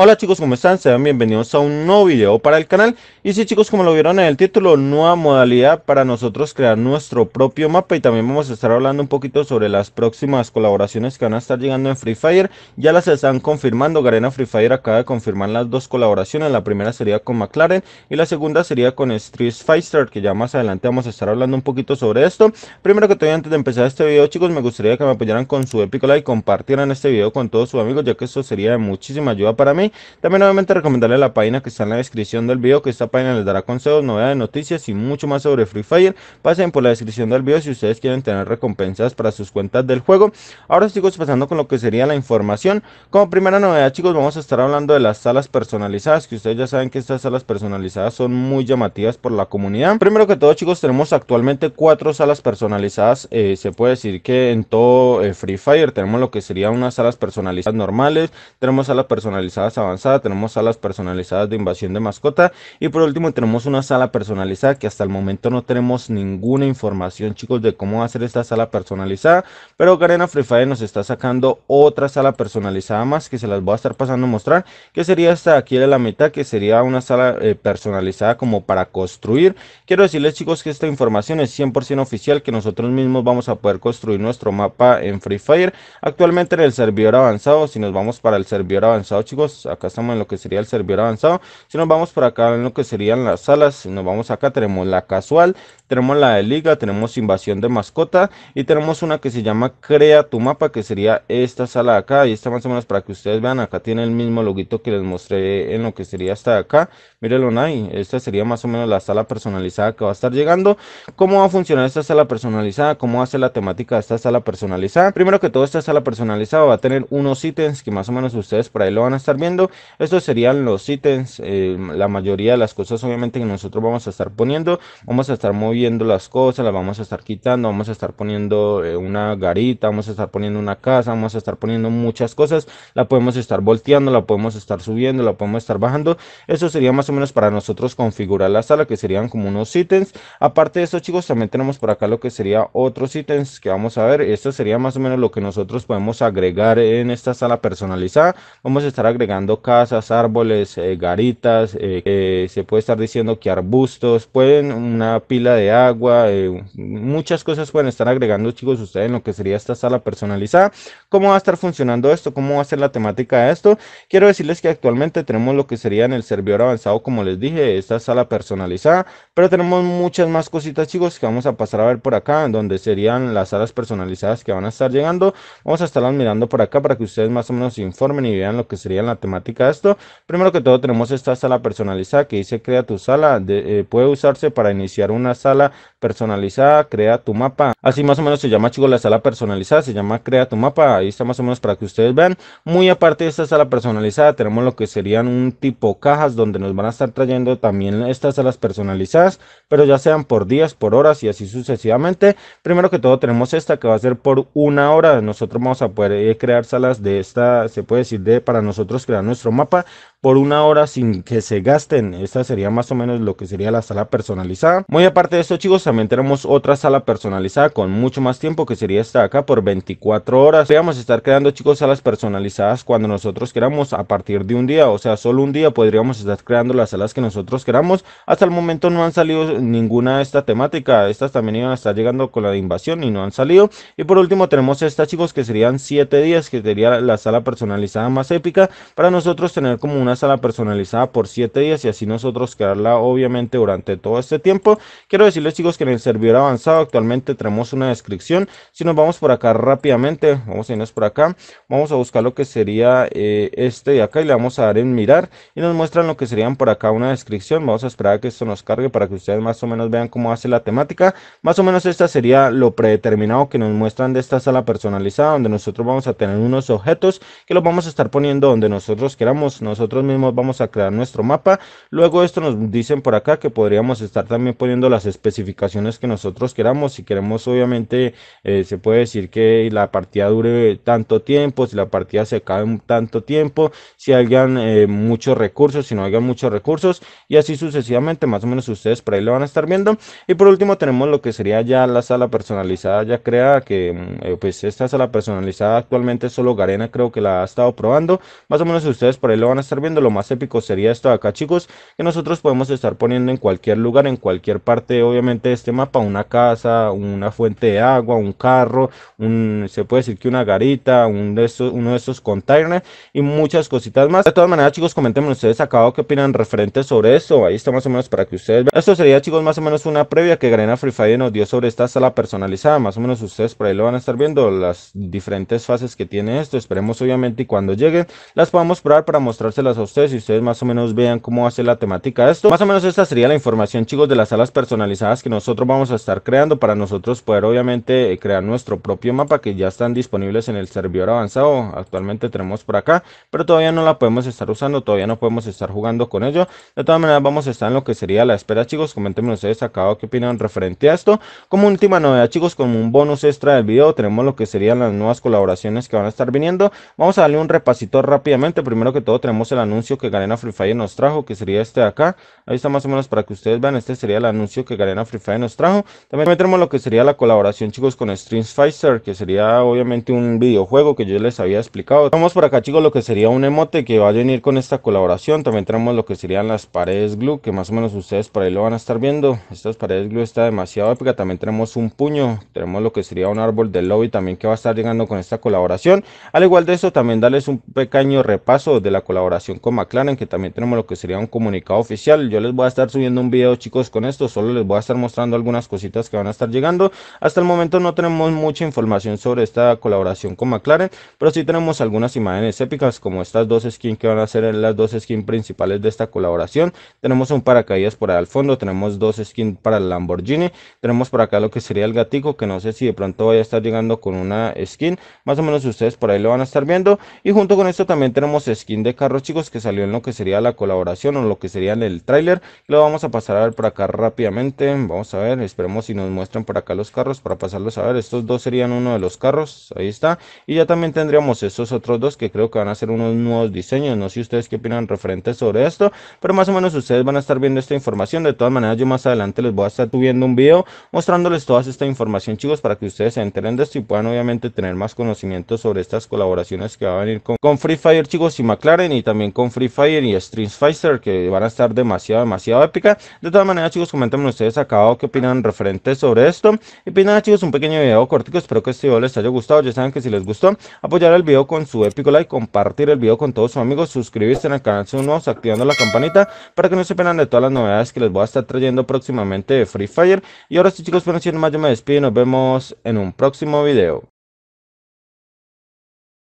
Hola chicos, ¿cómo están? Sean bienvenidos a un nuevo video para el canal. Y sí chicos, como lo vieron en el título, nueva modalidad para nosotros crear nuestro propio mapa. Y también vamos a estar hablando un poquito sobre las próximas colaboraciones que van a estar llegando en Free Fire. Ya las están confirmando, Garena Free Fire acaba de confirmar las dos colaboraciones. La primera sería con McLaren y la segunda sería con Street Fighter, que ya más adelante vamos a estar hablando un poquito sobre esto. Primero que todo, antes de empezar este video chicos, me gustaría que me apoyaran con su épico like, compartieran este video con todos sus amigos, ya que esto sería de muchísima ayuda para mí. También nuevamente recomendarle la página que está en la descripción del video, que esta página les dará consejos, novedades, noticias y mucho más sobre Free Fire. Pasen por la descripción del video si ustedes quieren tener recompensas para sus cuentas del juego. Ahora chicos pasando con lo que sería la información. Como primera novedad chicos vamos a estar hablando de las salas personalizadas, que ustedes ya saben que estas salas personalizadas son muy llamativas por la comunidad. Primero que todo chicos tenemos actualmente cuatro salas personalizadas. Eh, se puede decir que en todo eh, Free Fire tenemos lo que serían unas salas personalizadas normales, tenemos salas personalizadas avanzada, tenemos salas personalizadas de invasión de mascota y por último tenemos una sala personalizada que hasta el momento no tenemos ninguna información chicos de cómo hacer esta sala personalizada, pero Garena Free Fire nos está sacando otra sala personalizada más que se las voy a estar pasando a mostrar, que sería esta aquí de la mitad, que sería una sala eh, personalizada como para construir. Quiero decirles chicos que esta información es 100% oficial, que nosotros mismos vamos a poder construir nuestro mapa en Free Fire. Actualmente en el servidor avanzado, si nos vamos para el servidor avanzado chicos, acá estamos en lo que sería el servidor avanzado. Si nos vamos por acá en lo que serían las salas, si nos vamos acá tenemos la casual, tenemos la de liga, tenemos invasión de mascota y tenemos una que se llama crea tu mapa que sería esta sala de acá y esta más o menos para que ustedes vean acá tiene el mismo loguito que les mostré en lo que sería esta de acá. Mírenlo ahí, esta sería más o menos la sala personalizada que va a estar llegando. ¿Cómo va a funcionar esta sala personalizada? ¿Cómo va a ser la temática de esta sala personalizada? Primero que todo esta sala personalizada va a tener unos ítems que más o menos ustedes por ahí lo van a estar viendo estos serían los ítems, eh, la mayoría de las cosas obviamente que nosotros vamos a estar poniendo. Vamos a estar moviendo las cosas, las vamos a estar quitando, vamos a estar poniendo eh, una garita, vamos a estar poniendo una casa, vamos a estar poniendo muchas cosas. La podemos estar volteando, la podemos estar subiendo, la podemos estar bajando. Eso sería más o menos para nosotros configurar la sala, que serían como unos ítems. Aparte de eso, chicos, también tenemos por acá lo que sería otros ítems que vamos a ver. Esto sería más o menos lo que nosotros podemos agregar en esta sala personalizada. Vamos a estar agregando casas, árboles, eh, garitas, eh, eh, se puede estar diciendo que arbustos, pueden una pila de agua, muchas cosas pueden estar agregando chicos ustedes en lo que sería esta sala personalizada. ¿Cómo va a estar funcionando esto? ¿Cómo va a ser la temática de esto? Quiero decirles que actualmente tenemos lo que sería en el servidor avanzado, como les dije, esta sala personalizada, pero tenemos muchas más cositas chicos que vamos a pasar a ver por acá, en donde serían las salas personalizadas que van a estar llegando. Vamos a estarlas mirando por acá para que ustedes más o menos se informen y vean lo que sería la temática esto. Primero que todo tenemos esta sala personalizada que dice crea tu sala. De, eh, puede usarse para iniciar una sala personalizada, crea tu mapa. Así más o menos se llama, chicos, la sala personalizada, se llama crea tu mapa. Ahí está más o menos para que ustedes vean. Muy aparte de esta sala personalizada, tenemos lo que serían un tipo cajas donde nos van a estar trayendo también estas salas personalizadas, pero ya sean por días, por horas y así sucesivamente. Primero que todo tenemos esta que va a ser por una hora. Nosotros vamos a poder eh, crear salas de esta, se puede decir, de para nosotros crear nuestro mapa por una hora sin que se gasten. Esta sería más o menos lo que sería la sala personalizada. Muy aparte de esto, chicos, también tenemos otra sala personalizada con mucho más tiempo que sería esta de acá por 24 horas. Podríamos estar creando, chicos, salas personalizadas cuando nosotros queramos a partir de un día. O sea, solo un día podríamos estar creando las salas que nosotros queramos. Hasta el momento no han salido ninguna de esta temática. Estas también iban a estar llegando con la invasión y no han salido. Y por último tenemos estas chicos, que serían 7 días, que sería la sala personalizada más épica para nosotros tener como una una sala personalizada por 7 días y así nosotros crearla obviamente durante todo este tiempo. Quiero decirles chicos que en el servidor avanzado actualmente tenemos una descripción. Si nos vamos por acá rápidamente, vamos a irnos por acá, vamos a buscar lo que sería eh, este de acá y le vamos a dar en mirar y nos muestran lo que serían por acá una descripción. Vamos a esperar a que esto nos cargue para que ustedes más o menos vean cómo hace la temática. Más o menos esta sería lo predeterminado que nos muestran de esta sala personalizada donde nosotros vamos a tener unos objetos que los vamos a estar poniendo donde nosotros queramos. Nosotros mismos vamos a crear nuestro mapa. Luego esto nos dicen por acá que podríamos estar también poniendo las especificaciones que nosotros queramos. Si queremos obviamente eh, se puede decir que la partida dure tanto tiempo, si la partida se acabe en tanto tiempo, si hayan eh, muchos recursos, si no hayan muchos recursos y así sucesivamente. Más o menos ustedes por ahí lo van a estar viendo. Y por último tenemos lo que sería ya la sala personalizada ya creada que mm, eh, pues esta sala personalizada actualmente solo Garena creo que la ha estado probando. Más o menos ustedes por ahí lo van a estar viendo lo más épico sería esto de acá, chicos, que nosotros podemos estar poniendo en cualquier lugar, en cualquier parte, obviamente, de este mapa, una casa, una fuente de agua, un carro, un, se puede decir que una garita, un de estos, uno de estos container y muchas cositas más. De todas maneras, chicos, comenten ustedes acá qué opinan referente sobre esto. Ahí está más o menos para que ustedes vean. Esto sería, chicos, más o menos una previa que Garena Free Fire nos dio sobre esta sala personalizada. Más o menos ustedes por ahí lo van a estar viendo, las diferentes fases que tiene esto. Esperemos, obviamente, y cuando lleguen las podamos probar para mostrárselas ustedes y ustedes más o menos vean cómo hace la temática esto. Más o menos esta sería la información, chicos, de las salas personalizadas que nosotros vamos a estar creando para nosotros poder, obviamente, eh, crear nuestro propio mapa que ya están disponibles en el servidor avanzado. Actualmente tenemos por acá, pero todavía no la podemos estar usando, todavía no podemos estar jugando con ello. De todas maneras, vamos a estar en lo que sería la espera, chicos. Coméntenme ustedes acá qué opinan referente a esto. Como última novedad, chicos, como un bonus extra del video, tenemos lo que serían las nuevas colaboraciones que van a estar viniendo. Vamos a darle un repasito rápidamente. Primero que todo, tenemos el anuncio que Garena Free Fire nos trajo, que sería este de acá. Ahí está más o menos para que ustedes vean, este sería el anuncio que Garena Free Fire nos trajo. También tenemos lo que sería la colaboración, chicos, con Streams Pfizer, que sería obviamente un videojuego que yo les había explicado. Vamos por acá, chicos, lo que sería un emote que va a venir con esta colaboración. También tenemos lo que serían las paredes glue, que más o menos ustedes por ahí lo van a estar viendo. Estas paredes glue está demasiado épica. También tenemos un puño, tenemos lo que sería un árbol del lobby también que va a estar llegando con esta colaboración. Al igual de eso, también darles un pequeño repaso de la colaboración con McLaren, que también tenemos lo que sería un comunicado oficial. Yo les voy a estar subiendo un video, chicos, con esto. Solo les voy a estar mostrando algunas cositas que van a estar llegando. Hasta el momento no tenemos mucha información sobre esta colaboración con McLaren, pero sí tenemos algunas imágenes épicas, como estas dos skins que van a ser las dos skins principales de esta colaboración. Tenemos un paracaídas por ahí al fondo, tenemos dos skins para el Lamborghini, tenemos por acá lo que sería el gatico, que no sé si de pronto vaya a estar llegando con una skin. Más o menos ustedes por ahí lo van a estar viendo. Y junto con esto también tenemos skin de carros, chicos que salió en lo que sería la colaboración o lo que sería el tráiler. Lo vamos a pasar a ver por acá rápidamente. Vamos a ver, esperemos si nos muestran por acá los carros para pasarlos a ver. Estos dos serían uno de los carros, ahí está. Y ya también tendríamos estos otros dos que creo que van a ser unos nuevos diseños. No sé ustedes qué opinan referente sobre esto, pero más o menos ustedes van a estar viendo esta información. De todas maneras, yo más adelante les voy a estar subiendo un video mostrándoles toda esta información, chicos, para que ustedes se enteren de esto y puedan obviamente tener más conocimiento sobre estas colaboraciones que van a venir con, con Free Fire, chicos, y McLaren y también con Free Fire y Strings Fighter, que van a estar demasiado, demasiado épica. De todas maneras, chicos, comenten ustedes acá qué opinan referente sobre esto. Y pues nada, chicos, un pequeño video cortico. Espero que este video les haya gustado. Ya saben que si les gustó, apoyar el video con su épico like, compartir el video con todos sus amigos, suscribirse en el canal si son nuevos, activando la campanita para que no se pierdan de todas las novedades que les voy a estar trayendo próximamente de Free Fire. Y ahora sí, chicos, bueno, si más, yo me despido y nos vemos en un próximo video.